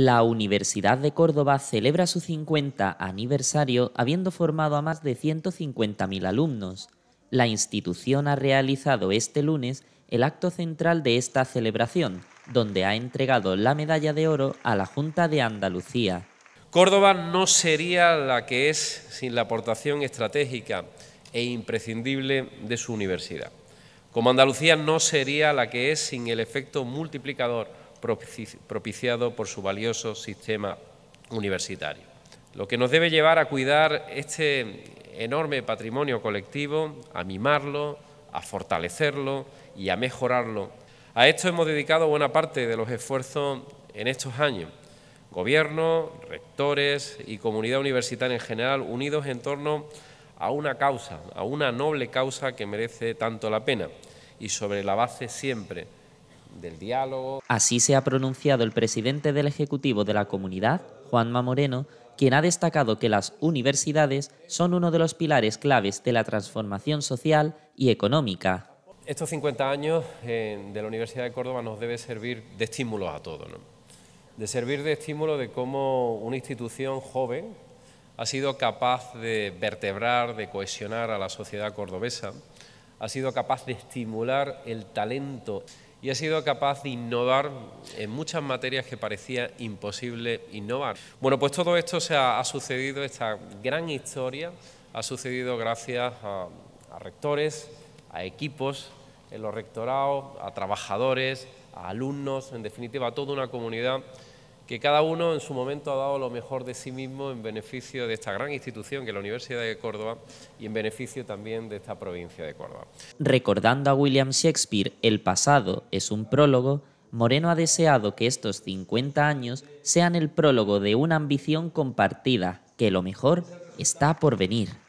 La Universidad de Córdoba celebra su 50 aniversario habiendo formado a más de 150.000 alumnos. La institución ha realizado este lunes el acto central de esta celebración, donde ha entregado la medalla de oro a la Junta de Andalucía. Córdoba no sería la que es sin la aportación estratégica e imprescindible de su universidad. Como Andalucía no sería la que es sin el efecto multiplicador propiciado por su valioso sistema universitario. Lo que nos debe llevar a cuidar este enorme patrimonio colectivo, a mimarlo, a fortalecerlo y a mejorarlo. A esto hemos dedicado buena parte de los esfuerzos en estos años. Gobierno, rectores y comunidad universitaria en general unidos en torno a una causa, a una noble causa que merece tanto la pena y sobre la base siempre diálogo. Así se ha pronunciado el presidente del Ejecutivo de la Comunidad, Juanma Moreno, quien ha destacado que las universidades son uno de los pilares claves de la transformación social y económica. Estos 50 años eh, de la Universidad de Córdoba nos debe servir de estímulo a todos, de servir de estímulo de cómo una institución joven ha sido capaz de vertebrar, de cohesionar a la sociedad cordobesa, ha sido capaz de estimular el talento y ha sido capaz de innovar en muchas materias que parecía imposible innovar. Bueno, pues todo esto se ha, sucedido, esta gran historia ha sucedido gracias a, a rectores, a equipos en los rectorados, a trabajadores, a alumnos, en definitiva a toda una comunidad que cada uno en su momento ha dado lo mejor de sí mismo en beneficio de esta gran institución que es la Universidad de Córdoba y en beneficio también de esta provincia de Córdoba. Recordando a William Shakespeare, el pasado es un prólogo, Moreno ha deseado que estos 50 años sean el prólogo de una ambición compartida, que lo mejor está por venir.